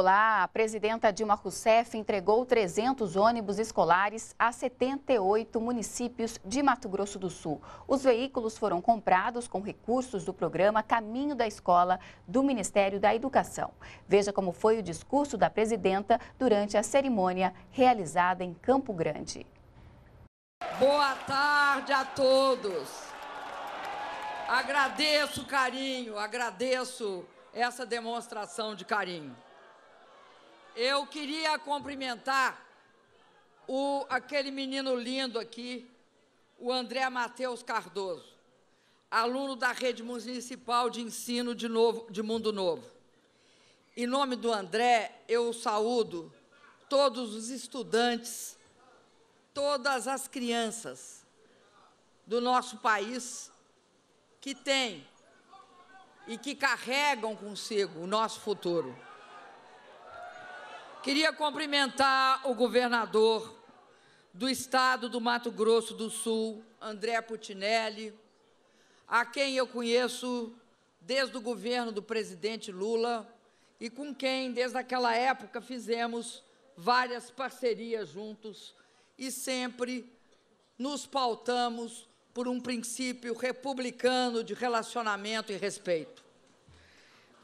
Olá, a presidenta Dilma Rousseff entregou 300 ônibus escolares a 78 municípios de Mato Grosso do Sul. Os veículos foram comprados com recursos do programa Caminho da Escola do Ministério da Educação. Veja como foi o discurso da presidenta durante a cerimônia realizada em Campo Grande. Boa tarde a todos. Agradeço o carinho, agradeço essa demonstração de carinho. Eu queria cumprimentar o, aquele menino lindo aqui, o André Matheus Cardoso, aluno da Rede Municipal de Ensino de, Novo, de Mundo Novo. Em nome do André, eu saúdo todos os estudantes, todas as crianças do nosso país que têm e que carregam consigo o nosso futuro. Queria cumprimentar o governador do estado do Mato Grosso do Sul, André Putinelli, a quem eu conheço desde o governo do presidente Lula e com quem, desde aquela época, fizemos várias parcerias juntos e sempre nos pautamos por um princípio republicano de relacionamento e respeito.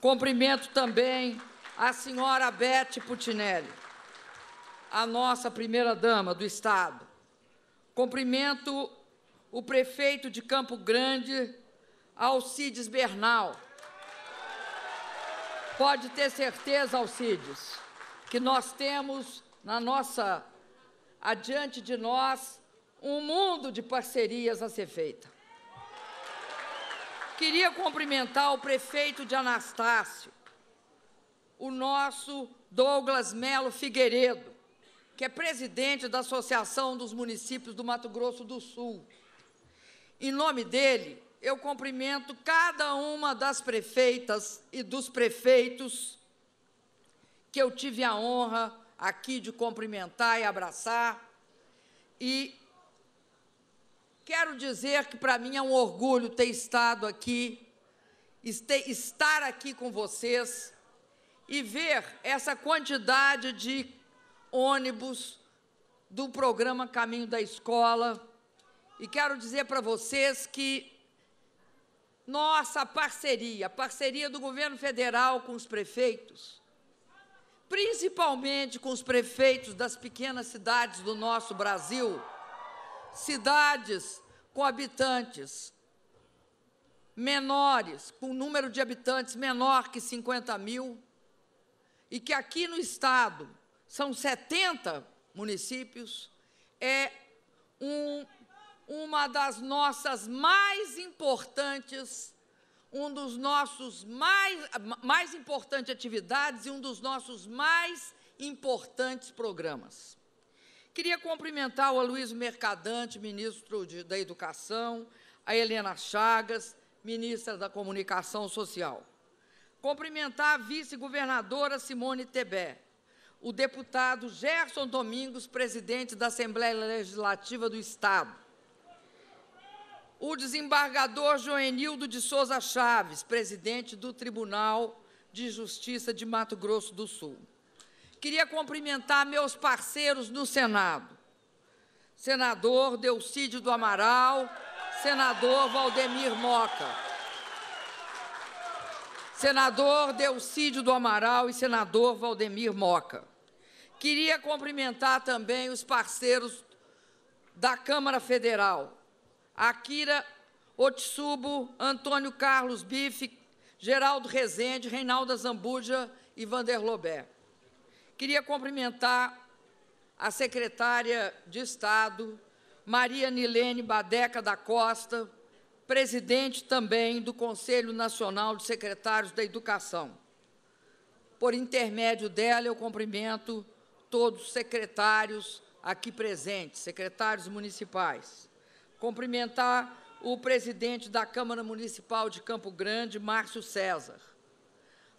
Cumprimento também a senhora Beth Putinelli, a nossa primeira-dama do Estado. Cumprimento o prefeito de Campo Grande, Alcides Bernal. Pode ter certeza, Alcides, que nós temos na nossa adiante de nós um mundo de parcerias a ser feita. Queria cumprimentar o prefeito de Anastácio, o nosso Douglas Melo Figueiredo, que é presidente da Associação dos Municípios do Mato Grosso do Sul. Em nome dele, eu cumprimento cada uma das prefeitas e dos prefeitos que eu tive a honra aqui de cumprimentar e abraçar. E quero dizer que para mim é um orgulho ter estado aqui, estar aqui com vocês e ver essa quantidade de ônibus do programa Caminho da Escola. E quero dizer para vocês que nossa parceria, a parceria do governo federal com os prefeitos, principalmente com os prefeitos das pequenas cidades do nosso Brasil, cidades com habitantes menores, com número de habitantes menor que 50 mil, e que aqui no Estado são 70 municípios, é um, uma das nossas mais importantes, um dos nossos mais, mais importantes atividades e um dos nossos mais importantes programas. Queria cumprimentar o Aloysio Mercadante, ministro de, da Educação, a Helena Chagas, ministra da Comunicação Social. Cumprimentar a vice-governadora Simone Tebet, o deputado Gerson Domingos, presidente da Assembleia Legislativa do Estado, o desembargador Joenildo de Souza Chaves, presidente do Tribunal de Justiça de Mato Grosso do Sul. Queria cumprimentar meus parceiros no Senado, senador Delcídio do Amaral, senador Valdemir Moca senador Delcídio do Amaral e senador Valdemir Moca. Queria cumprimentar também os parceiros da Câmara Federal, Akira Otsubo, Antônio Carlos Bife, Geraldo Rezende, Reinalda Zambuja e Vander Lobé. Queria cumprimentar a secretária de Estado, Maria Nilene Badeca da Costa, presidente também do Conselho Nacional de Secretários da Educação. Por intermédio dela, eu cumprimento todos os secretários aqui presentes, secretários municipais. Cumprimentar o presidente da Câmara Municipal de Campo Grande, Márcio César.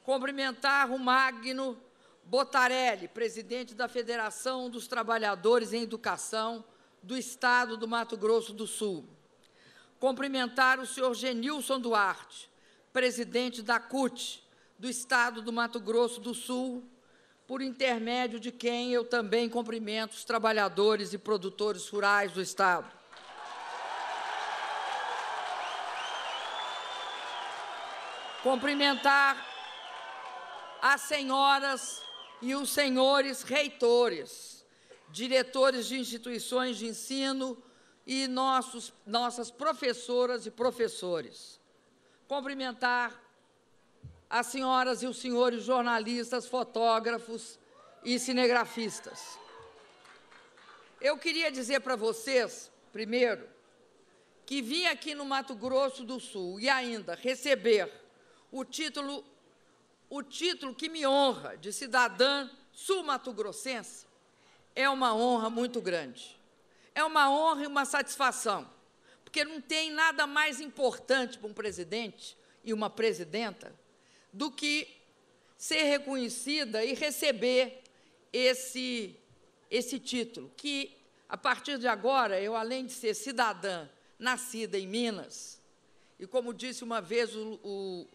Cumprimentar o Magno Botarelli, presidente da Federação dos Trabalhadores em Educação do Estado do Mato Grosso do Sul cumprimentar o senhor Genilson Duarte, presidente da CUT do Estado do Mato Grosso do Sul, por intermédio de quem eu também cumprimento os trabalhadores e produtores rurais do Estado. Cumprimentar as senhoras e os senhores reitores, diretores de instituições de ensino, e nossos, nossas professoras e professores. Cumprimentar as senhoras e os senhores jornalistas, fotógrafos e cinegrafistas. Eu queria dizer para vocês, primeiro, que vim aqui no Mato Grosso do Sul e ainda receber o título, o título que me honra de cidadã sul-mato-grossense, é uma honra muito grande é uma honra e uma satisfação, porque não tem nada mais importante para um presidente e uma presidenta do que ser reconhecida e receber esse, esse título, que a partir de agora, eu, além de ser cidadã nascida em Minas, e como disse uma vez o, o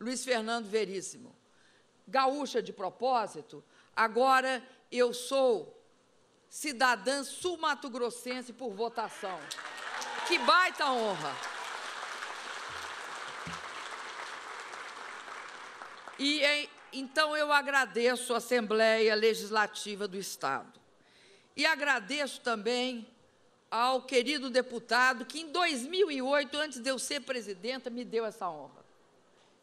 Luiz Fernando Veríssimo, gaúcha de propósito, agora eu sou cidadã sul-mato-grossense por votação. Que baita honra! E então eu agradeço a Assembleia Legislativa do Estado. E agradeço também ao querido deputado que, em 2008, antes de eu ser presidenta, me deu essa honra.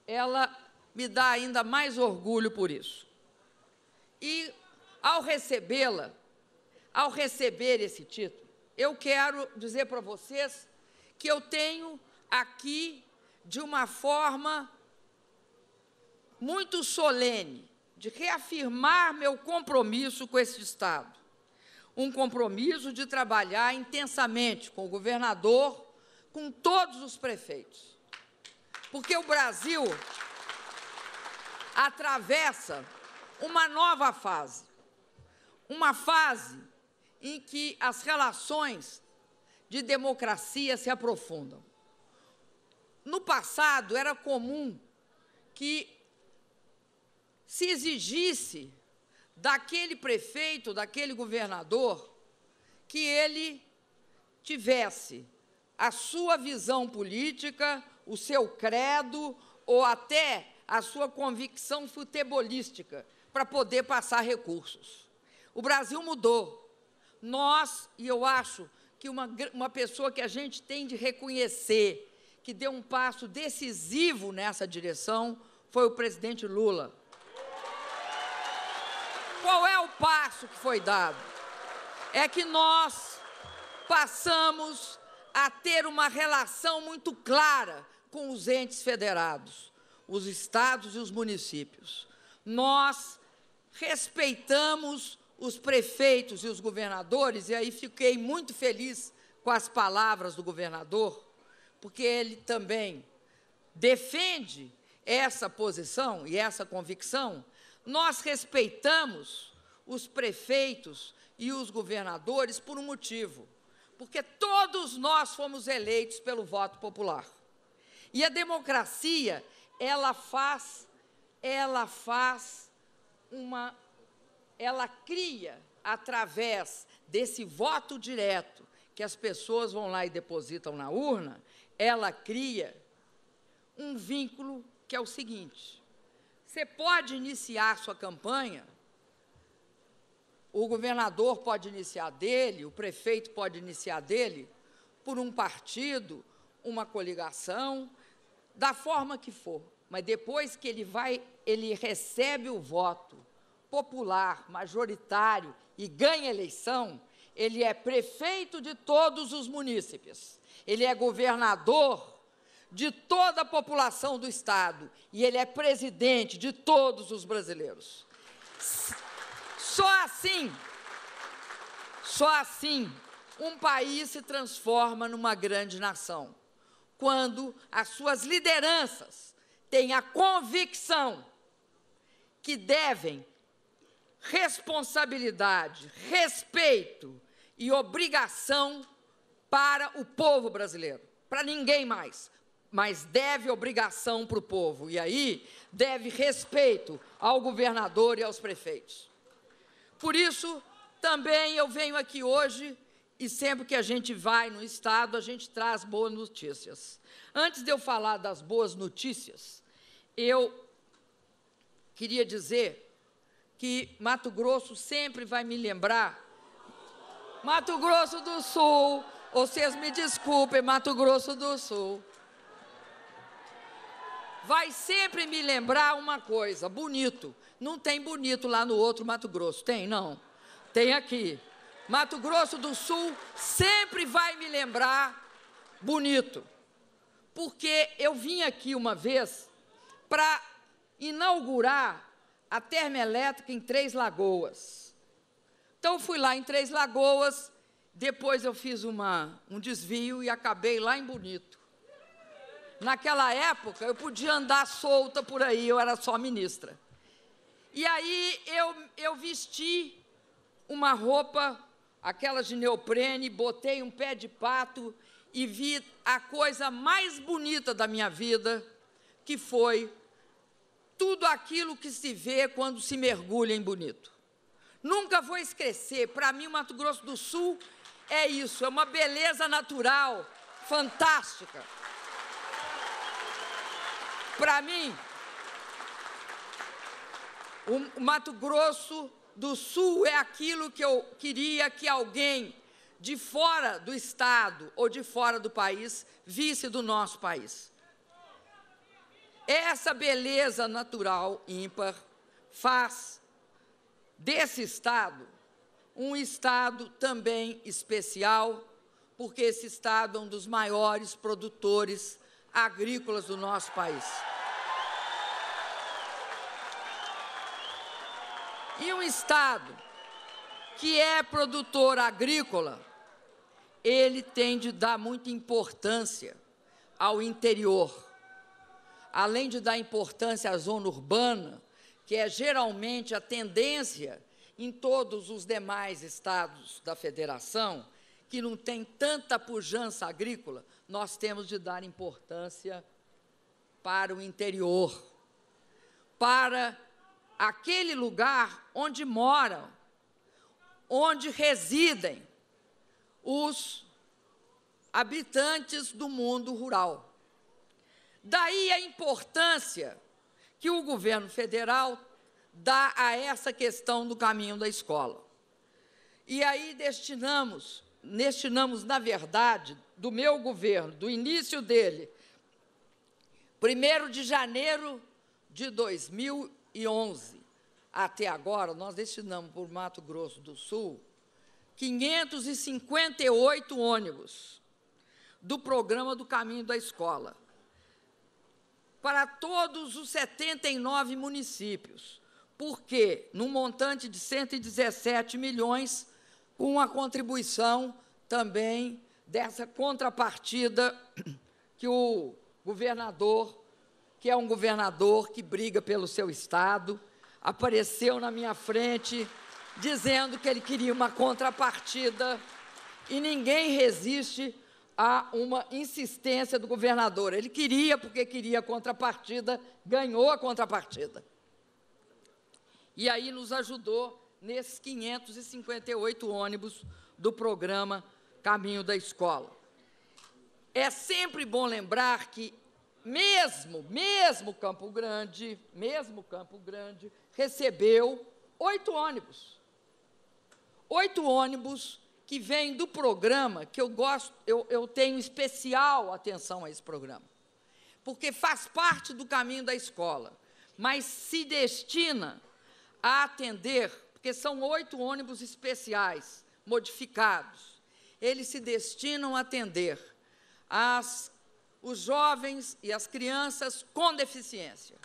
Ela me dá ainda mais orgulho por isso. E, ao recebê-la, ao receber esse título, eu quero dizer para vocês que eu tenho aqui, de uma forma muito solene, de reafirmar meu compromisso com esse Estado. Um compromisso de trabalhar intensamente com o governador, com todos os prefeitos. Porque o Brasil atravessa uma nova fase, uma fase em que as relações de democracia se aprofundam. No passado, era comum que se exigisse daquele prefeito, daquele governador, que ele tivesse a sua visão política, o seu credo ou até a sua convicção futebolística para poder passar recursos. O Brasil mudou. Nós, e eu acho que uma, uma pessoa que a gente tem de reconhecer, que deu um passo decisivo nessa direção, foi o presidente Lula. Qual é o passo que foi dado? É que nós passamos a ter uma relação muito clara com os entes federados, os estados e os municípios. Nós respeitamos os prefeitos e os governadores, e aí fiquei muito feliz com as palavras do governador, porque ele também defende essa posição e essa convicção. Nós respeitamos os prefeitos e os governadores por um motivo, porque todos nós fomos eleitos pelo voto popular. E a democracia, ela faz, ela faz uma ela cria, através desse voto direto que as pessoas vão lá e depositam na urna, ela cria um vínculo que é o seguinte: você pode iniciar sua campanha, o governador pode iniciar dele, o prefeito pode iniciar dele, por um partido, uma coligação, da forma que for. Mas depois que ele vai, ele recebe o voto popular, majoritário e ganha eleição, ele é prefeito de todos os munícipes, ele é governador de toda a população do Estado e ele é presidente de todos os brasileiros. Só assim, só assim, um país se transforma numa grande nação, quando as suas lideranças têm a convicção que devem responsabilidade, respeito e obrigação para o povo brasileiro, para ninguém mais, mas deve obrigação para o povo. E aí deve respeito ao governador e aos prefeitos. Por isso, também eu venho aqui hoje e sempre que a gente vai no Estado, a gente traz boas notícias. Antes de eu falar das boas notícias, eu queria dizer que Mato Grosso sempre vai me lembrar. Mato Grosso do Sul, vocês me desculpem, Mato Grosso do Sul. Vai sempre me lembrar uma coisa, bonito. Não tem bonito lá no outro Mato Grosso, tem não? Tem aqui. Mato Grosso do Sul sempre vai me lembrar bonito. Porque eu vim aqui uma vez para inaugurar a termoelétrica em Três Lagoas. Então, fui lá em Três Lagoas, depois eu fiz uma, um desvio e acabei lá em Bonito. Naquela época, eu podia andar solta por aí, eu era só ministra. E aí eu, eu vesti uma roupa, aquela de neoprene, botei um pé de pato e vi a coisa mais bonita da minha vida, que foi tudo aquilo que se vê quando se mergulha em bonito. Nunca vou esquecer, para mim, o Mato Grosso do Sul é isso, é uma beleza natural fantástica. Para mim, o Mato Grosso do Sul é aquilo que eu queria que alguém de fora do estado ou de fora do país visse do nosso país. Essa beleza natural ímpar faz desse estado um estado também especial, porque esse estado é um dos maiores produtores agrícolas do nosso país. E um estado que é produtor agrícola, ele tem de dar muita importância ao interior além de dar importância à zona urbana, que é geralmente a tendência em todos os demais estados da federação, que não tem tanta pujança agrícola, nós temos de dar importância para o interior, para aquele lugar onde moram, onde residem os habitantes do mundo rural. Daí a importância que o governo federal dá a essa questão do caminho da escola. E aí destinamos, destinamos, na verdade, do meu governo, do início dele, 1 de janeiro de 2011 até agora, nós destinamos por Mato Grosso do Sul 558 ônibus do programa do Caminho da Escola para todos os 79 municípios, porque num montante de 117 milhões, com a contribuição também dessa contrapartida que o governador, que é um governador que briga pelo seu estado, apareceu na minha frente dizendo que ele queria uma contrapartida e ninguém resiste a uma insistência do governador. Ele queria, porque queria a contrapartida, ganhou a contrapartida. E aí nos ajudou nesses 558 ônibus do programa Caminho da Escola. É sempre bom lembrar que mesmo, mesmo Campo Grande, mesmo Campo Grande recebeu oito ônibus. Oito ônibus que vem do programa, que eu gosto, eu, eu tenho especial atenção a esse programa, porque faz parte do caminho da escola, mas se destina a atender, porque são oito ônibus especiais, modificados, eles se destinam a atender as, os jovens e as crianças com deficiência,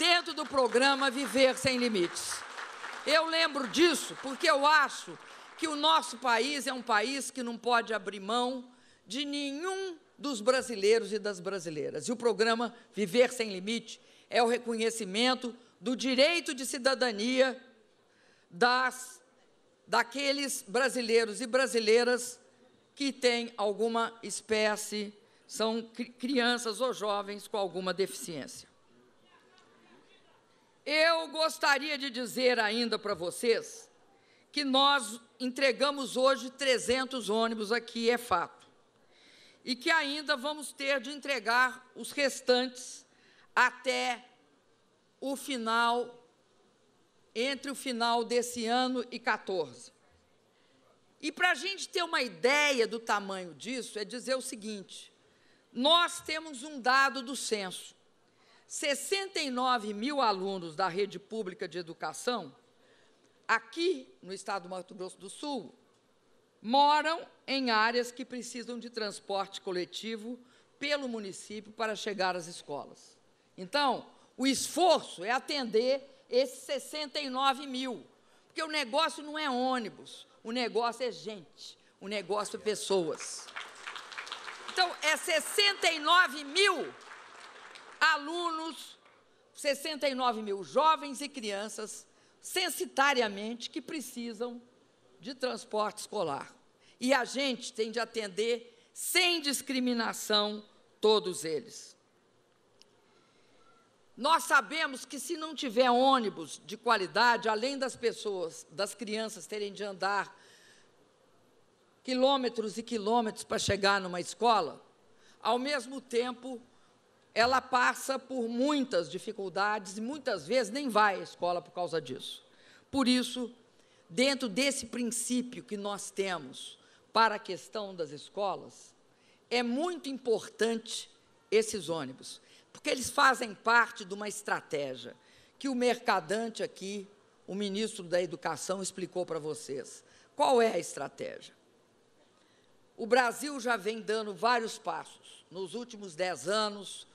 dentro do programa Viver Sem Limites. Eu lembro disso porque eu acho que o nosso país é um país que não pode abrir mão de nenhum dos brasileiros e das brasileiras. E o programa Viver Sem Limite é o reconhecimento do direito de cidadania das, daqueles brasileiros e brasileiras que têm alguma espécie, são cri crianças ou jovens com alguma deficiência. Eu gostaria de dizer ainda para vocês que nós entregamos hoje 300 ônibus aqui, é fato. E que ainda vamos ter de entregar os restantes até o final, entre o final desse ano e 14. E para a gente ter uma ideia do tamanho disso, é dizer o seguinte: nós temos um dado do censo. 69 mil alunos da rede pública de educação aqui no estado do Mato Grosso do Sul, moram em áreas que precisam de transporte coletivo pelo município para chegar às escolas. Então, o esforço é atender esses 69 mil, porque o negócio não é ônibus, o negócio é gente, o negócio é pessoas. Então, é 69 mil alunos, 69 mil jovens e crianças censitariamente que precisam de transporte escolar. E a gente tem de atender sem discriminação todos eles. Nós sabemos que se não tiver ônibus de qualidade, além das pessoas, das crianças terem de andar quilômetros e quilômetros para chegar numa escola, ao mesmo tempo ela passa por muitas dificuldades e muitas vezes nem vai à escola por causa disso. Por isso, dentro desse princípio que nós temos para a questão das escolas, é muito importante esses ônibus, porque eles fazem parte de uma estratégia que o mercadante aqui, o ministro da Educação, explicou para vocês. Qual é a estratégia? O Brasil já vem dando vários passos. Nos últimos dez anos,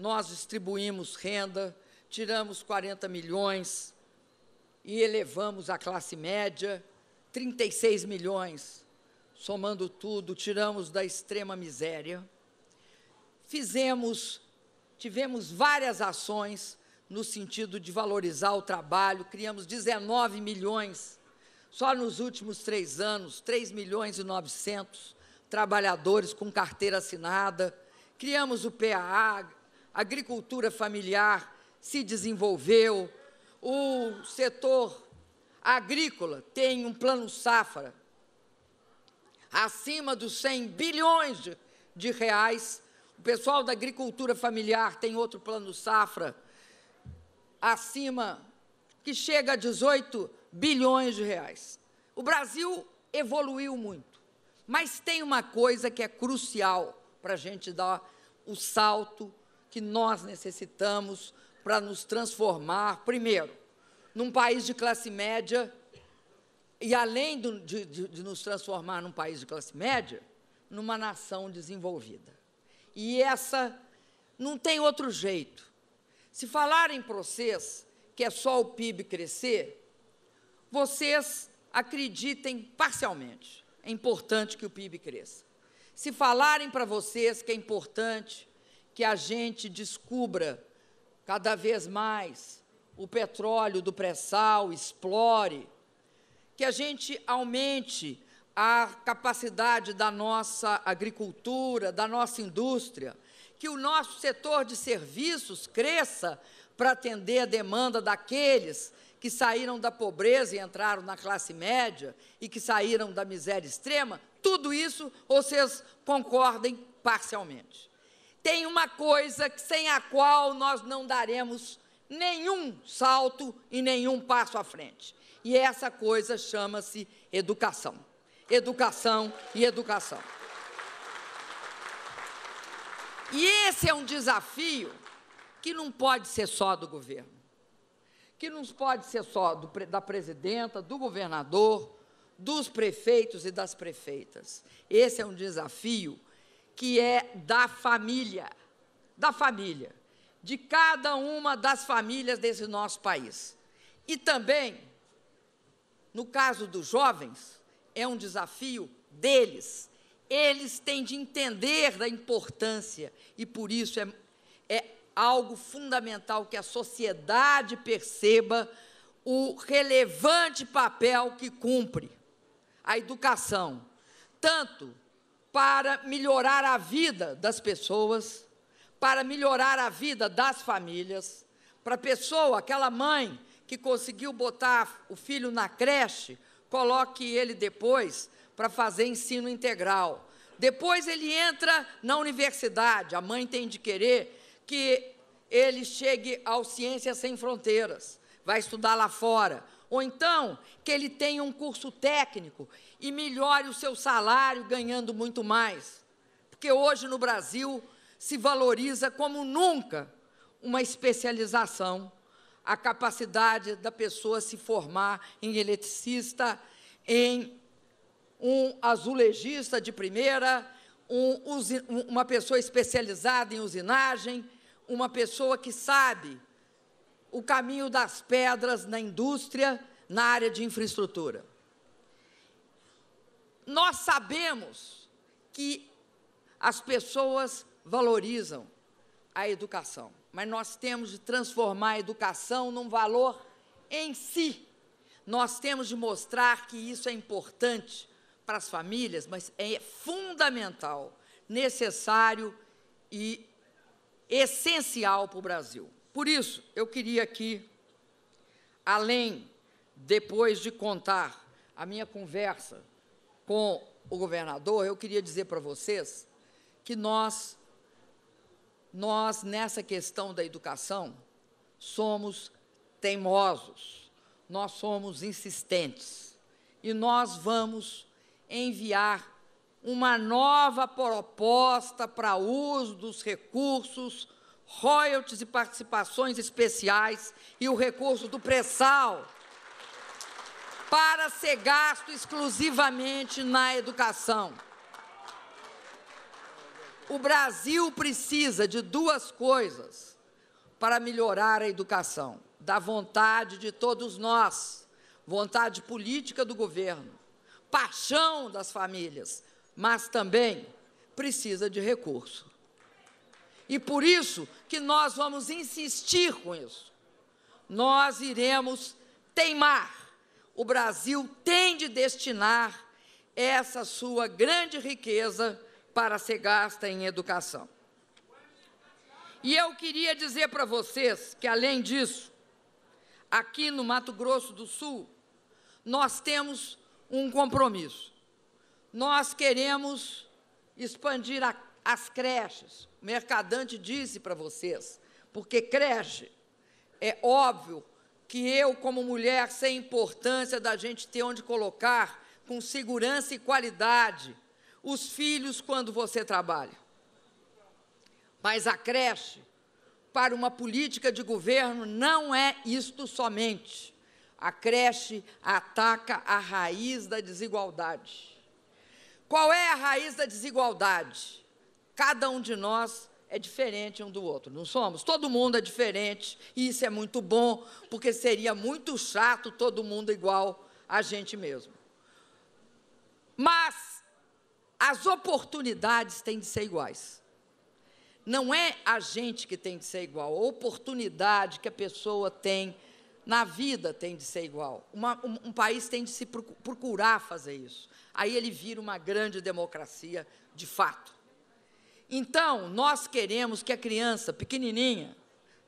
nós distribuímos renda, tiramos 40 milhões e elevamos a classe média, 36 milhões, somando tudo, tiramos da extrema miséria. Fizemos, tivemos várias ações no sentido de valorizar o trabalho, criamos 19 milhões, só nos últimos três anos, 3 milhões e 900 trabalhadores com carteira assinada, criamos o PAA, agricultura familiar se desenvolveu, o setor agrícola tem um plano safra acima dos 100 bilhões de, de reais. O pessoal da agricultura familiar tem outro plano safra acima que chega a 18 bilhões de reais. O Brasil evoluiu muito, mas tem uma coisa que é crucial para a gente dar o salto que nós necessitamos para nos transformar, primeiro, num país de classe média, e além do, de, de, de nos transformar num país de classe média, numa nação desenvolvida. E essa não tem outro jeito. Se falarem para vocês que é só o PIB crescer, vocês acreditem parcialmente. É importante que o PIB cresça. Se falarem para vocês que é importante que a gente descubra cada vez mais o petróleo do pré-sal, explore, que a gente aumente a capacidade da nossa agricultura, da nossa indústria, que o nosso setor de serviços cresça para atender a demanda daqueles que saíram da pobreza e entraram na classe média e que saíram da miséria extrema, tudo isso vocês concordem parcialmente tem uma coisa sem a qual nós não daremos nenhum salto e nenhum passo à frente. E essa coisa chama-se educação. Educação e educação. E esse é um desafio que não pode ser só do governo, que não pode ser só do, da presidenta, do governador, dos prefeitos e das prefeitas. Esse é um desafio que é da família, da família, de cada uma das famílias desse nosso país. E também, no caso dos jovens, é um desafio deles. Eles têm de entender da importância, e por isso é, é algo fundamental que a sociedade perceba o relevante papel que cumpre a educação, tanto para melhorar a vida das pessoas, para melhorar a vida das famílias, para a pessoa, aquela mãe que conseguiu botar o filho na creche, coloque ele depois para fazer ensino integral. Depois ele entra na universidade, a mãe tem de querer que ele chegue ao Ciências Sem Fronteiras, vai estudar lá fora. Ou então que ele tenha um curso técnico e melhore o seu salário ganhando muito mais. Porque hoje no Brasil se valoriza como nunca uma especialização, a capacidade da pessoa se formar em eletricista, em um azulejista de primeira, um, uma pessoa especializada em usinagem, uma pessoa que sabe o caminho das pedras na indústria, na área de infraestrutura nós sabemos que as pessoas valorizam a educação, mas nós temos de transformar a educação num valor em si. Nós temos de mostrar que isso é importante para as famílias, mas é fundamental, necessário e essencial para o Brasil. Por isso, eu queria aqui, além, depois de contar a minha conversa com o governador, eu queria dizer para vocês que nós, nós, nessa questão da educação, somos teimosos, nós somos insistentes. E nós vamos enviar uma nova proposta para uso dos recursos, royalties e participações especiais e o recurso do pré-sal para ser gasto exclusivamente na educação. O Brasil precisa de duas coisas para melhorar a educação: da vontade de todos nós, vontade política do governo, paixão das famílias, mas também precisa de recurso. E por isso que nós vamos insistir com isso. Nós iremos teimar o Brasil tem de destinar essa sua grande riqueza para ser gasta em educação. E eu queria dizer para vocês que, além disso, aqui no Mato Grosso do Sul, nós temos um compromisso. Nós queremos expandir a, as creches. O mercadante disse para vocês, porque creche, é óbvio, que eu, como mulher, sei a importância da gente ter onde colocar com segurança e qualidade os filhos quando você trabalha. Mas a creche, para uma política de governo, não é isto somente. A creche ataca a raiz da desigualdade. Qual é a raiz da desigualdade? Cada um de nós é diferente um do outro, não somos? Todo mundo é diferente, e isso é muito bom, porque seria muito chato todo mundo igual a gente mesmo. Mas as oportunidades têm de ser iguais. Não é a gente que tem de ser igual, a oportunidade que a pessoa tem na vida tem de ser igual. Uma, um, um país tem de se procurar fazer isso. Aí ele vira uma grande democracia de fato. Então, nós queremos que a criança pequenininha,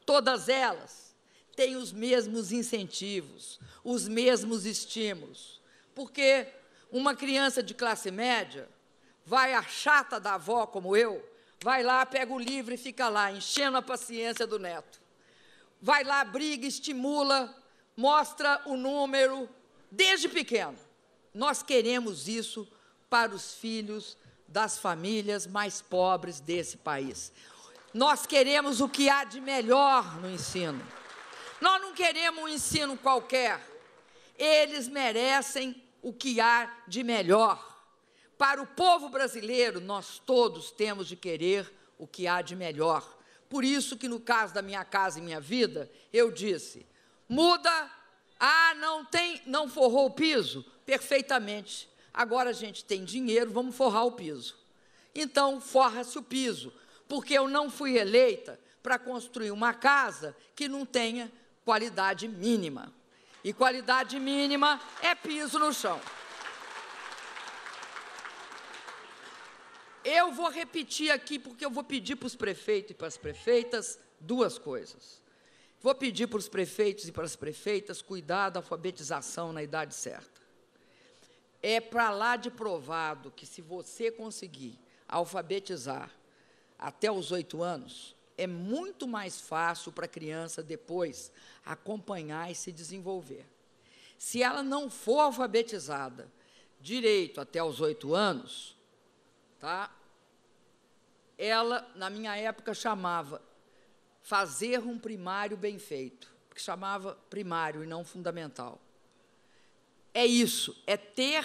todas elas, tenham os mesmos incentivos, os mesmos estímulos. Porque uma criança de classe média vai à chata da avó, como eu, vai lá, pega o livro e fica lá, enchendo a paciência do neto. Vai lá, briga, estimula, mostra o número, desde pequeno. Nós queremos isso para os filhos das famílias mais pobres desse país. Nós queremos o que há de melhor no ensino. Nós não queremos um ensino qualquer. Eles merecem o que há de melhor. Para o povo brasileiro, nós todos temos de querer o que há de melhor. Por isso que no caso da minha casa e minha vida, eu disse: muda, ah, não tem, não forrou o piso, perfeitamente. Agora a gente tem dinheiro, vamos forrar o piso. Então, forra-se o piso, porque eu não fui eleita para construir uma casa que não tenha qualidade mínima. E qualidade mínima é piso no chão. Eu vou repetir aqui, porque eu vou pedir para os prefeitos e para as prefeitas duas coisas. Vou pedir para os prefeitos e para as prefeitas cuidar da alfabetização na idade certa é para lá de provado que se você conseguir alfabetizar até os oito anos, é muito mais fácil para a criança depois acompanhar e se desenvolver. Se ela não for alfabetizada direito até os oito anos, tá? Ela, na minha época, chamava fazer um primário bem feito, porque chamava primário e não fundamental é isso, é ter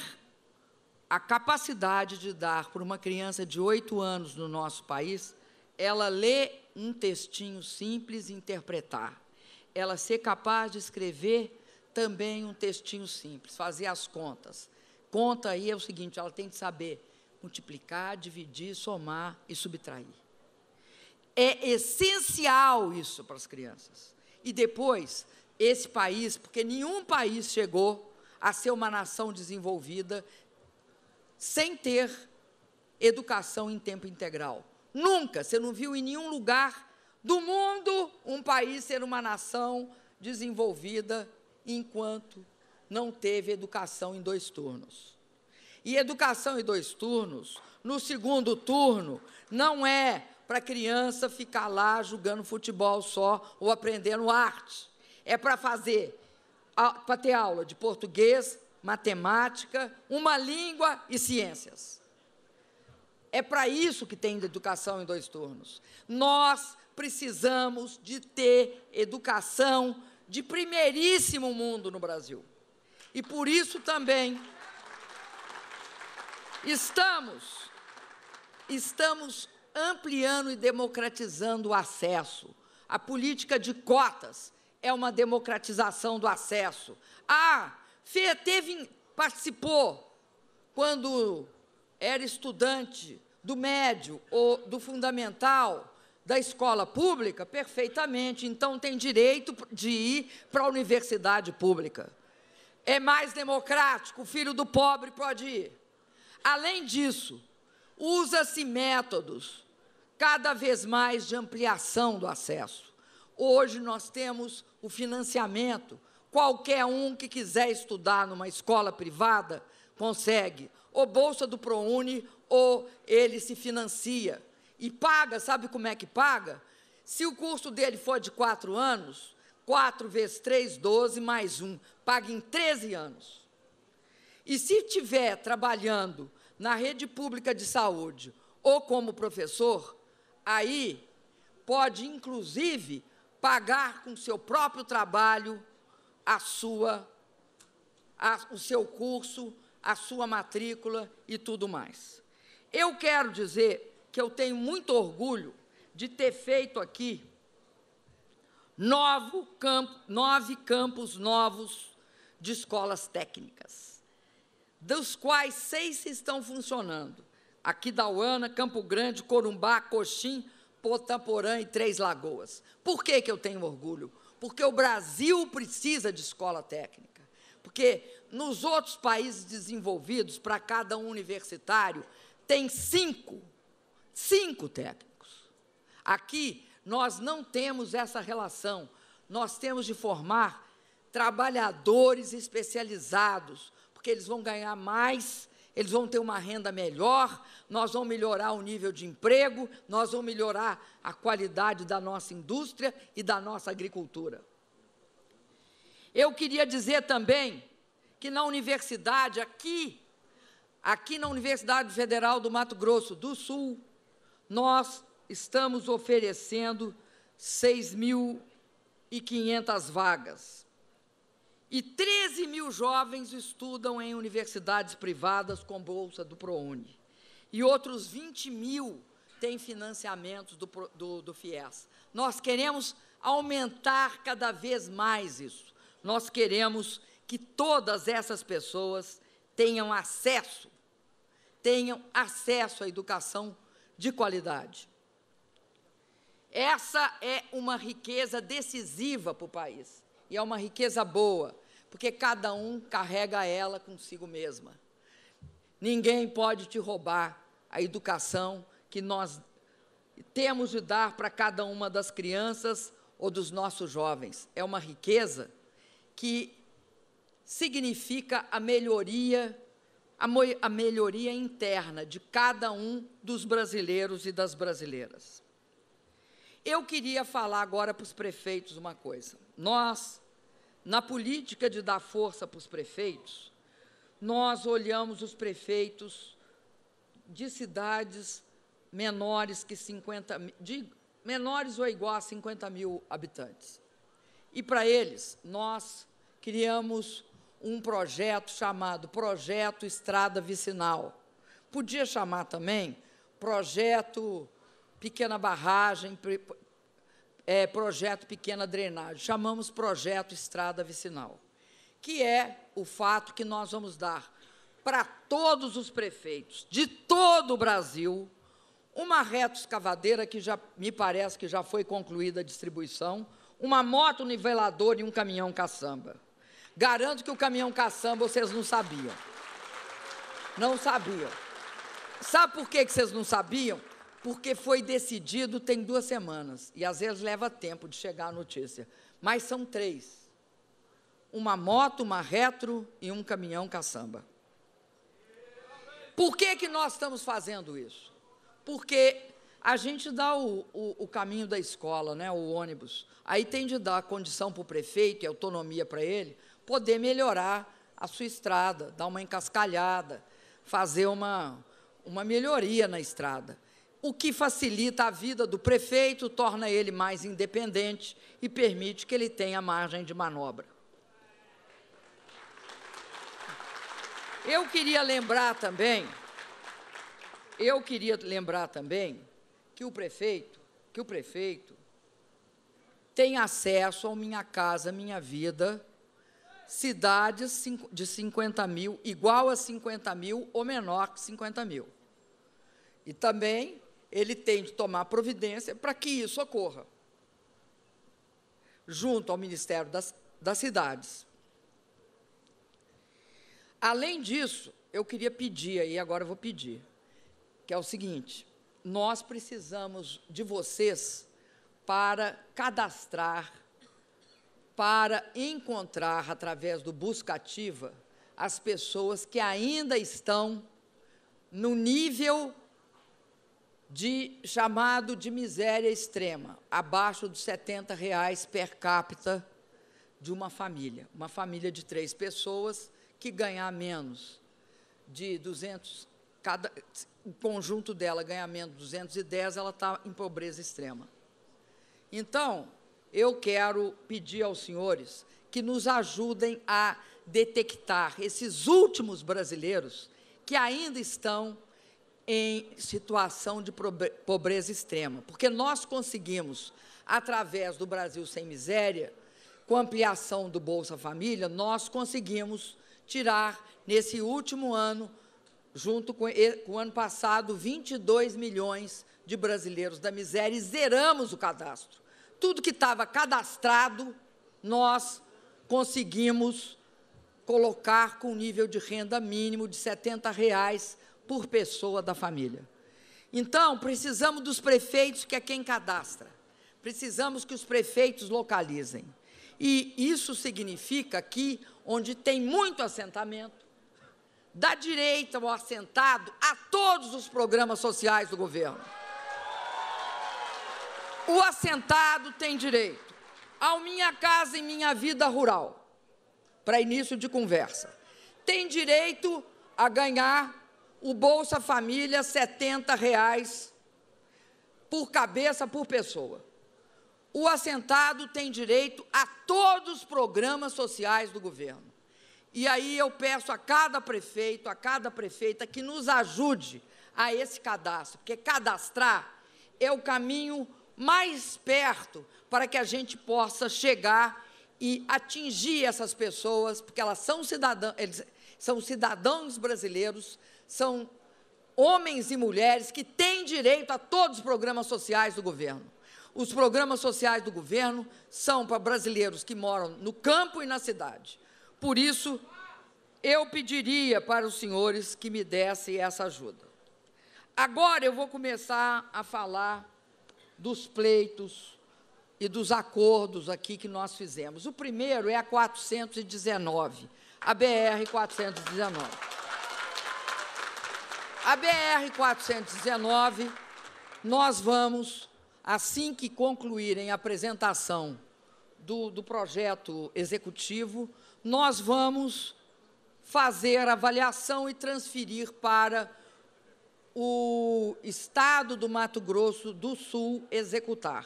a capacidade de dar para uma criança de oito anos no nosso país, ela ler um textinho simples e interpretar. Ela ser capaz de escrever também um textinho simples, fazer as contas. Conta aí é o seguinte, ela tem que saber multiplicar, dividir, somar e subtrair. É essencial isso para as crianças. E depois, esse país, porque nenhum país chegou a ser uma nação desenvolvida sem ter educação em tempo integral. Nunca, você não viu em nenhum lugar do mundo um país ser uma nação desenvolvida enquanto não teve educação em dois turnos. E educação em dois turnos, no segundo turno, não é para a criança ficar lá jogando futebol só ou aprendendo arte. É para fazer para ter aula de português, matemática, uma língua e ciências. É para isso que tem educação em dois turnos. Nós precisamos de ter educação de primeiríssimo mundo no Brasil. E por isso também estamos estamos ampliando e democratizando o acesso. A política de cotas é uma democratização do acesso. Ah, Fê teve, participou quando era estudante do médio ou do fundamental da escola pública, perfeitamente, então tem direito de ir para a universidade pública. É mais democrático, o filho do pobre pode ir. Além disso, usa-se métodos cada vez mais de ampliação do acesso. Hoje nós temos o financiamento. Qualquer um que quiser estudar numa escola privada consegue, ou bolsa do ProUni, ou ele se financia. E paga, sabe como é que paga? Se o curso dele for de quatro anos, quatro vezes três doze mais um, paga em 13 anos. E se tiver trabalhando na rede pública de saúde ou como professor, aí pode, inclusive, pagar com seu próprio trabalho a sua, a, o seu curso, a sua matrícula e tudo mais. Eu quero dizer que eu tenho muito orgulho de ter feito aqui nove, nove campos novos de escolas técnicas, dos quais seis estão funcionando. Aqui da Uana, Campo Grande, Corumbá, Coxim, Potamporã e Três Lagoas. Por que, que eu tenho orgulho? Porque o Brasil precisa de escola técnica. Porque nos outros países desenvolvidos, para cada um universitário, tem cinco, cinco técnicos. Aqui, nós não temos essa relação. Nós temos de formar trabalhadores especializados, porque eles vão ganhar mais eles vão ter uma renda melhor, nós vamos melhorar o nível de emprego, nós vamos melhorar a qualidade da nossa indústria e da nossa agricultura. Eu queria dizer também que na universidade, aqui, aqui na Universidade Federal do Mato Grosso do Sul, nós estamos oferecendo 6.500 vagas. E 13 mil jovens estudam em universidades privadas com bolsa do ProUni. E outros 20 mil têm financiamentos do, do, do FIES. Nós queremos aumentar cada vez mais isso. Nós queremos que todas essas pessoas tenham acesso, tenham acesso à educação de qualidade. Essa é uma riqueza decisiva para o país e é uma riqueza boa, porque cada um carrega ela consigo mesma. Ninguém pode te roubar a educação que nós temos de dar para cada uma das crianças ou dos nossos jovens. É uma riqueza que significa a melhoria, a, melhoria interna de cada um dos brasileiros e das brasileiras. Eu queria falar agora para os prefeitos uma coisa. Nós, na política de dar força para os prefeitos, nós olhamos os prefeitos de cidades menores que 50 menores ou igual a 50 mil habitantes. E para eles, nós criamos um projeto chamado Projeto Estrada Vicinal. Podia chamar também Projeto Pequena Barragem, é, projeto Pequena Drenagem, chamamos projeto Estrada Vicinal, que é o fato que nós vamos dar para todos os prefeitos de todo o Brasil uma reta escavadeira que já me parece que já foi concluída a distribuição, uma moto niveladora e um caminhão caçamba. Garanto que o caminhão caçamba vocês não sabiam. Não sabiam. Sabe por que vocês não sabiam? porque foi decidido tem duas semanas, e às vezes leva tempo de chegar a notícia, mas são três: uma moto, uma retro e um caminhão caçamba. Por que, que nós estamos fazendo isso? Porque a gente dá o, o, o caminho da escola, né, o ônibus, aí tem de dar condição para o prefeito e autonomia para ele poder melhorar a sua estrada, dar uma encascalhada, fazer uma, uma melhoria na estrada o que facilita a vida do prefeito, torna ele mais independente e permite que ele tenha margem de manobra. Eu queria lembrar também, eu queria lembrar também que o prefeito, que o prefeito tem acesso ao Minha Casa Minha Vida, cidades de 50 mil, igual a 50 mil ou menor que 50 mil. E também ele tem de tomar providência para que isso ocorra. Junto ao Ministério das, das Cidades. Além disso, eu queria pedir aí, agora eu vou pedir, que é o seguinte: nós precisamos de vocês para cadastrar, para encontrar através do Buscativa as pessoas que ainda estão no nível de chamado de miséria extrema, abaixo dos 70 reais per capita de uma família. Uma família de três pessoas que ganhar menos de 200, cada, o conjunto dela ganhar menos de 210, ela está em pobreza extrema. Então, eu quero pedir aos senhores que nos ajudem a detectar esses últimos brasileiros que ainda estão em situação de pobreza extrema, porque nós conseguimos, através do Brasil Sem Miséria, com ampliação do Bolsa Família, nós conseguimos tirar, nesse último ano, junto com, com o ano passado, 22 milhões de brasileiros da miséria e zeramos o cadastro. Tudo que estava cadastrado, nós conseguimos colocar com um nível de renda mínimo de R$ 70 reais por pessoa da família. Então, precisamos dos prefeitos, que é quem cadastra. Precisamos que os prefeitos localizem. E isso significa que, onde tem muito assentamento, dá direito ao assentado a todos os programas sociais do governo. O assentado tem direito ao Minha Casa e Minha Vida Rural, para início de conversa. Tem direito a ganhar o Bolsa Família R$ 70,00 reais por cabeça por pessoa. O assentado tem direito a todos os programas sociais do governo. E aí eu peço a cada prefeito, a cada prefeita que nos ajude a esse cadastro, porque cadastrar é o caminho mais perto para que a gente possa chegar e atingir essas pessoas, porque elas são cidadãos, eles são cidadãos brasileiros, são homens e mulheres que têm direito a todos os programas sociais do governo. Os programas sociais do governo são para brasileiros que moram no campo e na cidade. Por isso, eu pediria para os senhores que me dessem essa ajuda. Agora eu vou começar a falar dos pleitos e dos acordos aqui que nós fizemos. O primeiro é a 419, a BR 419. A BR 419, nós vamos, assim que concluírem a apresentação do, do projeto executivo, nós vamos fazer avaliação e transferir para o Estado do Mato Grosso do Sul executar.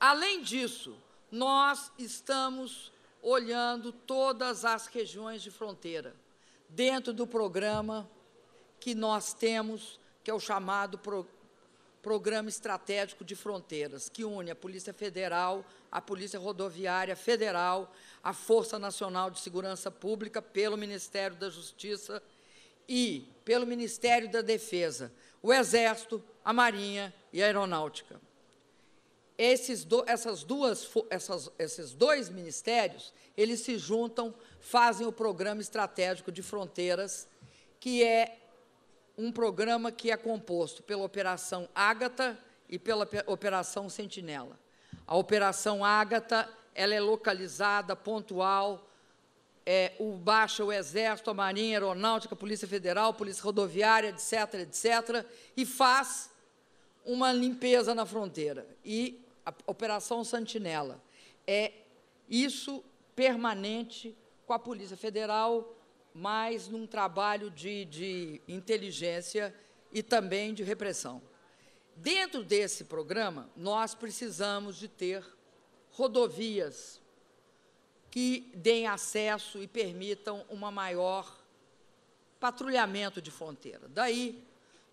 Além disso, nós estamos olhando todas as regiões de fronteira, dentro do programa que nós temos, que é o chamado Pro Programa Estratégico de Fronteiras, que une a Polícia Federal, a Polícia Rodoviária Federal, a Força Nacional de Segurança Pública, pelo Ministério da Justiça e pelo Ministério da Defesa, o Exército, a Marinha e a Aeronáutica esses, do, essas duas, essas, esses dois ministérios, eles se juntam, fazem o Programa Estratégico de Fronteiras, que é um programa que é composto pela Operação Ágata e pela Operação Sentinela. A Operação Ágata ela é localizada, pontual, é, o Baixa, o Exército, a Marinha, a Aeronáutica, a Polícia Federal, a Polícia Rodoviária, etc., etc., e faz uma limpeza na fronteira. E a Operação Santinela. É isso permanente com a Polícia Federal, mas num trabalho de, de inteligência e também de repressão. Dentro desse programa, nós precisamos de ter rodovias que deem acesso e permitam uma maior patrulhamento de fronteira. Daí,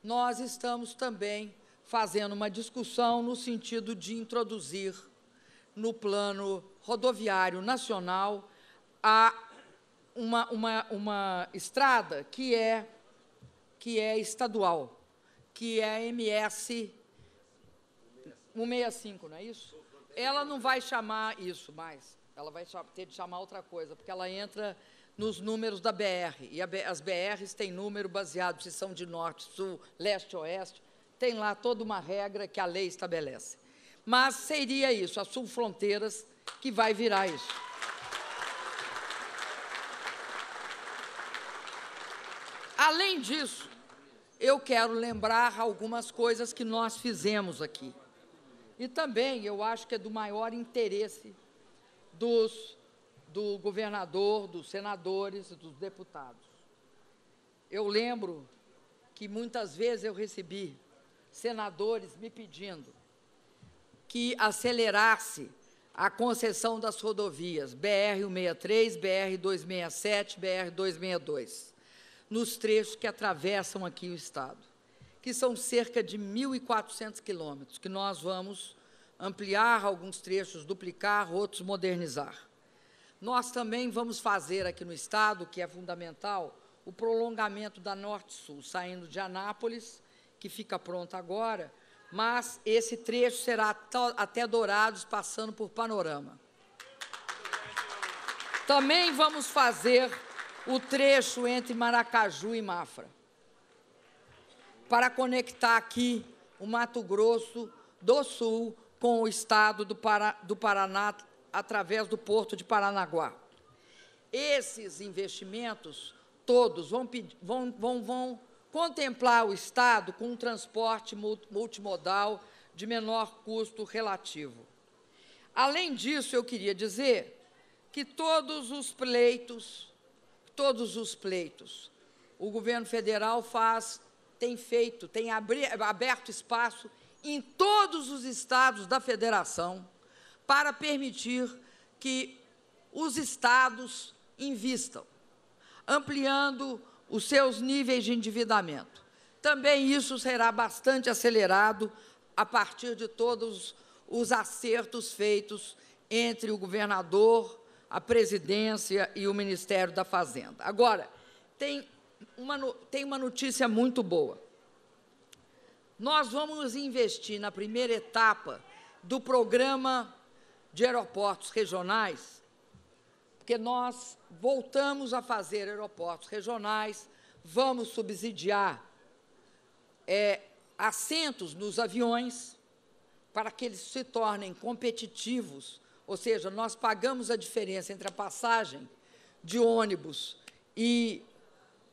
nós estamos também fazendo uma discussão no sentido de introduzir no plano rodoviário nacional a uma, uma, uma estrada que é, que é estadual, que é a MS 165, não é isso? Ela não vai chamar isso mais, ela vai ter de chamar outra coisa, porque ela entra nos números da BR, e as BRs têm número baseado se são de norte, sul, leste, oeste, tem lá toda uma regra que a lei estabelece. Mas seria isso, a Sul Fronteiras que vai virar isso. Além disso, eu quero lembrar algumas coisas que nós fizemos aqui. E também eu acho que é do maior interesse dos, do governador, dos senadores e dos deputados. Eu lembro que muitas vezes eu recebi senadores me pedindo que acelerasse a concessão das rodovias BR-163, BR-267, BR-262, nos trechos que atravessam aqui o Estado, que são cerca de 1.400 quilômetros, que nós vamos ampliar alguns trechos, duplicar, outros modernizar. Nós também vamos fazer aqui no Estado, que é fundamental, o prolongamento da Norte-Sul, saindo de Anápolis que fica pronta agora, mas esse trecho será até Dourados, passando por Panorama. Também vamos fazer o trecho entre Maracaju e Mafra, para conectar aqui o Mato Grosso do Sul com o estado do, Pará, do Paraná através do porto de Paranaguá. Esses investimentos todos vão, vão, vão, vão contemplar o Estado com um transporte multimodal de menor custo relativo. Além disso, eu queria dizer que todos os pleitos, todos os pleitos, o governo federal faz, tem feito, tem aberto espaço em todos os estados da federação para permitir que os estados invistam, ampliando os seus níveis de endividamento. Também isso será bastante acelerado a partir de todos os acertos feitos entre o governador, a presidência e o Ministério da Fazenda. Agora, tem uma, tem uma notícia muito boa. Nós vamos investir na primeira etapa do programa de aeroportos regionais, porque nós voltamos a fazer aeroportos regionais, vamos subsidiar é, assentos nos aviões para que eles se tornem competitivos, ou seja, nós pagamos a diferença entre a passagem de ônibus e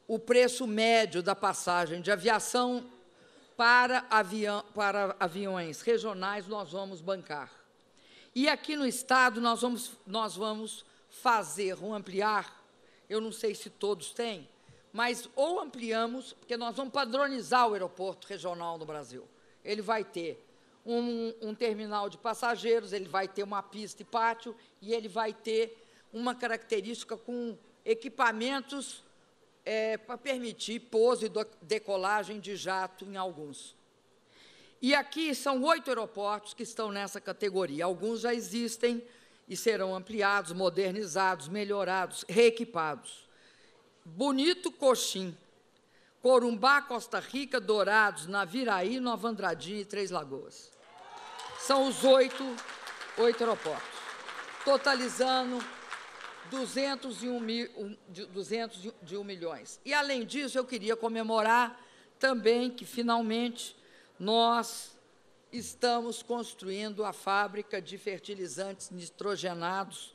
o preço médio da passagem de aviação para, avião, para aviões regionais nós vamos bancar. E aqui no Estado nós vamos, nós vamos fazer ou ampliar, eu não sei se todos têm, mas ou ampliamos, porque nós vamos padronizar o aeroporto regional no Brasil. Ele vai ter um, um, terminal de passageiros, ele vai ter uma pista e pátio, e ele vai ter uma característica com equipamentos é, para permitir pouso e decolagem de jato em alguns. E aqui são oito aeroportos que estão nessa categoria. Alguns já existem, e serão ampliados, modernizados, melhorados, reequipados. Bonito Coxim, Corumbá, Costa Rica, Dourados, Naviraí, Nova Andradinha e Três Lagoas. São os oito, oito aeroportos, totalizando 201, mil, 201 milhões. E, além disso, eu queria comemorar também que, finalmente, nós estamos construindo a fábrica de fertilizantes nitrogenados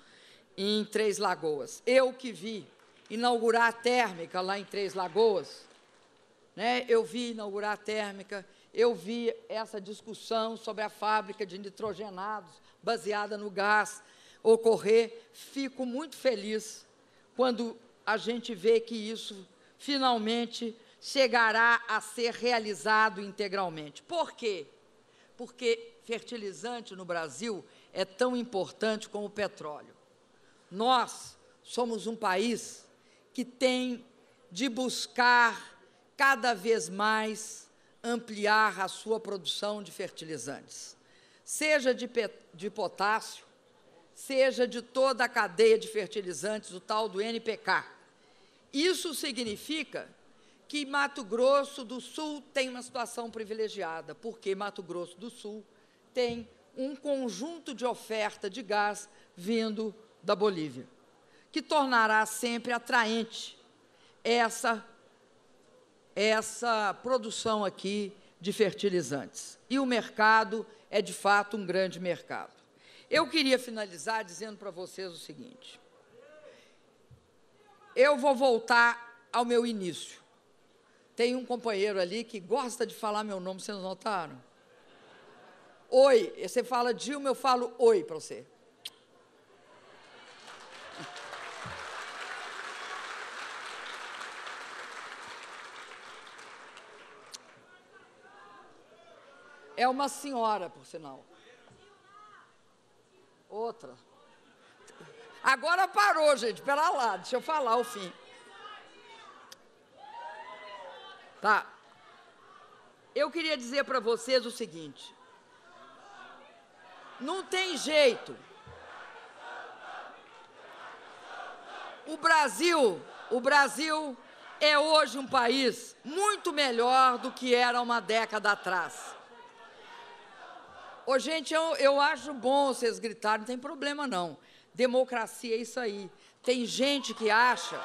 em Três Lagoas. Eu que vi inaugurar a térmica lá em Três Lagoas, né? eu vi inaugurar a térmica, eu vi essa discussão sobre a fábrica de nitrogenados baseada no gás ocorrer. Fico muito feliz quando a gente vê que isso finalmente chegará a ser realizado integralmente. Por quê? porque fertilizante no Brasil é tão importante como o petróleo. Nós somos um país que tem de buscar cada vez mais ampliar a sua produção de fertilizantes, seja de, de potássio, seja de toda a cadeia de fertilizantes, o tal do NPK. Isso significa que Mato Grosso do Sul tem uma situação privilegiada, porque Mato Grosso do Sul tem um conjunto de oferta de gás vindo da Bolívia, que tornará sempre atraente essa, essa produção aqui de fertilizantes. E o mercado é, de fato, um grande mercado. Eu queria finalizar dizendo para vocês o seguinte. Eu vou voltar ao meu início. Tem um companheiro ali que gosta de falar meu nome, vocês notaram? Oi, você fala Dilma, eu falo oi para você. É uma senhora, por sinal. Outra. Agora parou, gente. Pera lá, deixa eu falar o fim. Tá. Eu queria dizer para vocês o seguinte: não tem jeito. O Brasil, o Brasil é hoje um país muito melhor do que era uma década atrás. Ô, gente, eu, eu acho bom vocês gritarem, não tem problema não. Democracia é isso aí. Tem gente que acha.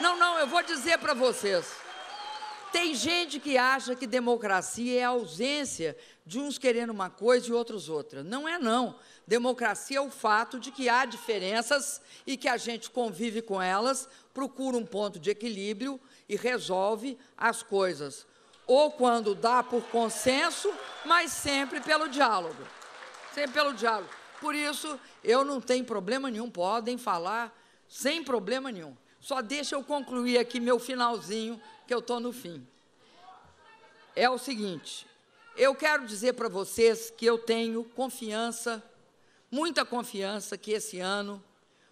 Não, não, eu vou dizer para vocês. Tem gente que acha que democracia é a ausência de uns querendo uma coisa e outros outra. Não é, não. Democracia é o fato de que há diferenças e que a gente convive com elas, procura um ponto de equilíbrio e resolve as coisas. Ou quando dá por consenso, mas sempre pelo diálogo. Sempre pelo diálogo. Por isso, eu não tenho problema nenhum, podem falar sem problema nenhum. Só deixa eu concluir aqui meu finalzinho que eu estou no fim. É o seguinte, eu quero dizer para vocês que eu tenho confiança, muita confiança, que esse ano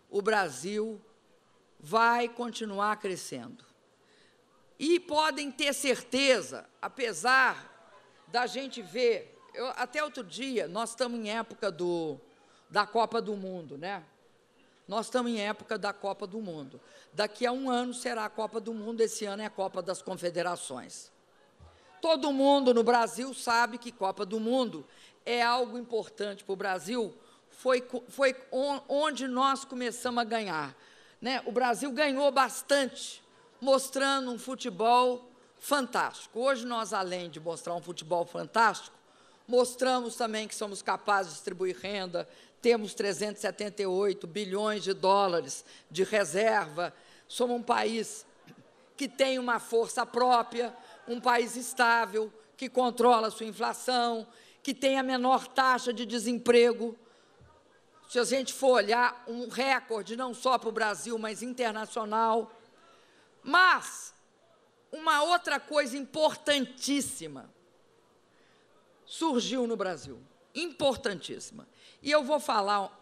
o Brasil vai continuar crescendo. E podem ter certeza, apesar da gente ver, eu, até outro dia, nós estamos em época do, da Copa do Mundo, né? Nós estamos em época da Copa do Mundo. Daqui a um ano será a Copa do Mundo, esse ano é a Copa das Confederações. Todo mundo no Brasil sabe que Copa do Mundo é algo importante para o Brasil, foi, foi onde nós começamos a ganhar. Né? O Brasil ganhou bastante, mostrando um futebol fantástico. Hoje nós, além de mostrar um futebol fantástico, mostramos também que somos capazes de distribuir renda, temos 378 bilhões de dólares de reserva, somos um país que tem uma força própria, um país estável, que controla a sua inflação, que tem a menor taxa de desemprego. Se a gente for olhar um recorde não só para o Brasil, mas internacional. Mas uma outra coisa importantíssima surgiu no Brasil, importantíssima, e eu vou falar,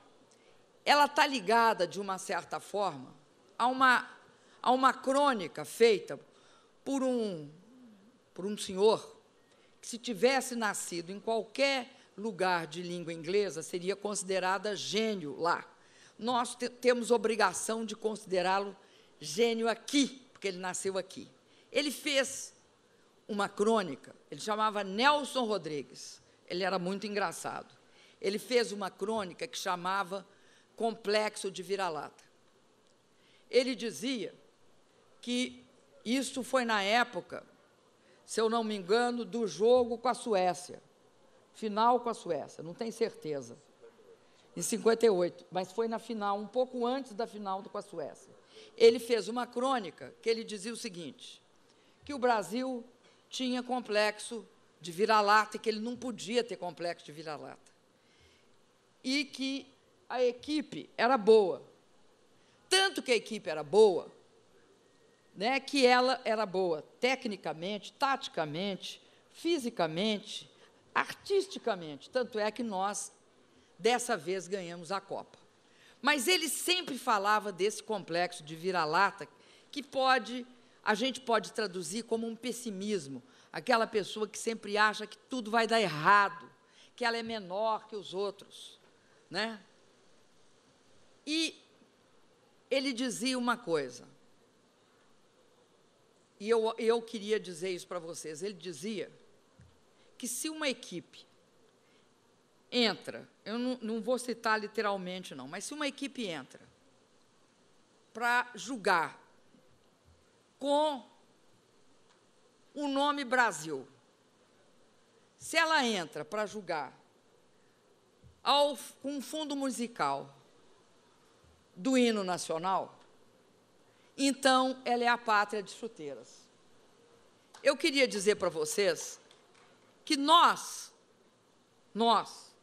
ela está ligada, de uma certa forma, a uma, a uma crônica feita por um, por um senhor que, se tivesse nascido em qualquer lugar de língua inglesa, seria considerada gênio lá. Nós te, temos obrigação de considerá-lo gênio aqui, porque ele nasceu aqui. Ele fez uma crônica, ele chamava Nelson Rodrigues. Ele era muito engraçado ele fez uma crônica que chamava Complexo de Vira-Lata. Ele dizia que isso foi na época, se eu não me engano, do jogo com a Suécia, final com a Suécia, não tenho certeza, em 58, mas foi na final, um pouco antes da final com a Suécia. Ele fez uma crônica que ele dizia o seguinte: que o Brasil tinha complexo de vira-lata e que ele não podia ter complexo de vira-lata e que a equipe era boa. Tanto que a equipe era boa, né, que ela era boa tecnicamente, taticamente, fisicamente, artisticamente. Tanto é que nós, dessa vez, ganhamos a Copa. Mas ele sempre falava desse complexo de vira-lata que pode, a gente pode traduzir como um pessimismo, aquela pessoa que sempre acha que tudo vai dar errado, que ela é menor que os outros né? E ele dizia uma coisa, e eu, eu queria dizer isso para vocês. Ele dizia que se uma equipe entra, eu não, não vou citar literalmente, não, mas se uma equipe entra para julgar com o nome Brasil, se ela entra para julgar ao, com um fundo musical do hino nacional, então ela é a pátria de chuteiras. Eu queria dizer para vocês que nós, nós,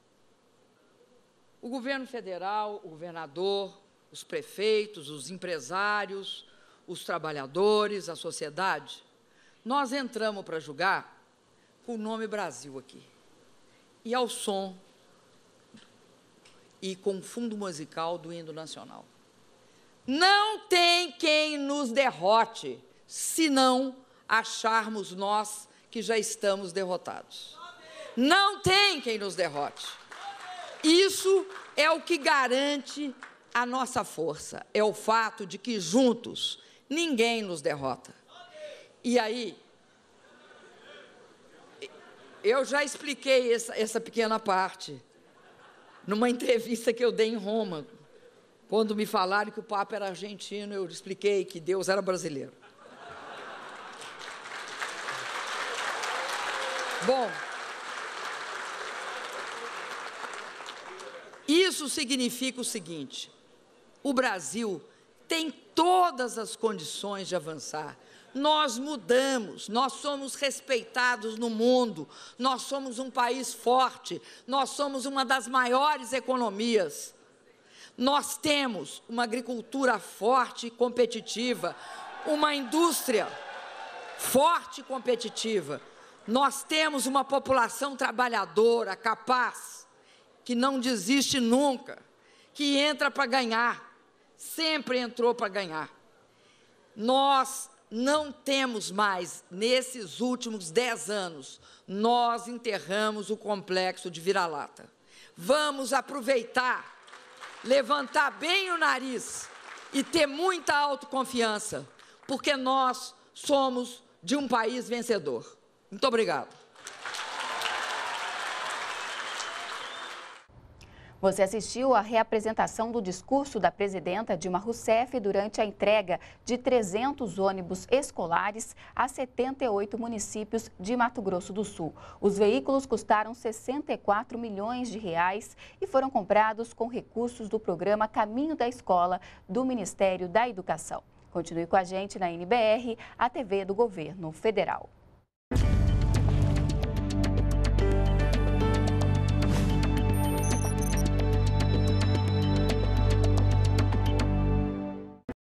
o governo federal, o governador, os prefeitos, os empresários, os trabalhadores, a sociedade, nós entramos para julgar com o nome Brasil aqui. E ao som e com fundo musical do hino nacional. Não tem quem nos derrote, se não acharmos nós que já estamos derrotados. Não tem quem nos derrote. Isso é o que garante a nossa força, é o fato de que juntos ninguém nos derrota. E aí, eu já expliquei essa, essa pequena parte numa entrevista que eu dei em Roma, quando me falaram que o Papa era argentino, eu expliquei que Deus era brasileiro. Bom, isso significa o seguinte: o Brasil tem todas as condições de avançar nós mudamos, nós somos respeitados no mundo, nós somos um país forte, nós somos uma das maiores economias. Nós temos uma agricultura forte e competitiva, uma indústria forte e competitiva. Nós temos uma população trabalhadora, capaz, que não desiste nunca, que entra para ganhar, sempre entrou para ganhar. Nós não temos mais, nesses últimos dez anos, nós enterramos o complexo de vira-lata. Vamos aproveitar, levantar bem o nariz e ter muita autoconfiança, porque nós somos de um país vencedor. Muito obrigado. Você assistiu à reapresentação do discurso da presidenta Dilma Rousseff durante a entrega de 300 ônibus escolares a 78 municípios de Mato Grosso do Sul. Os veículos custaram 64 milhões de reais e foram comprados com recursos do programa Caminho da Escola do Ministério da Educação. Continue com a gente na NBR, a TV do Governo Federal.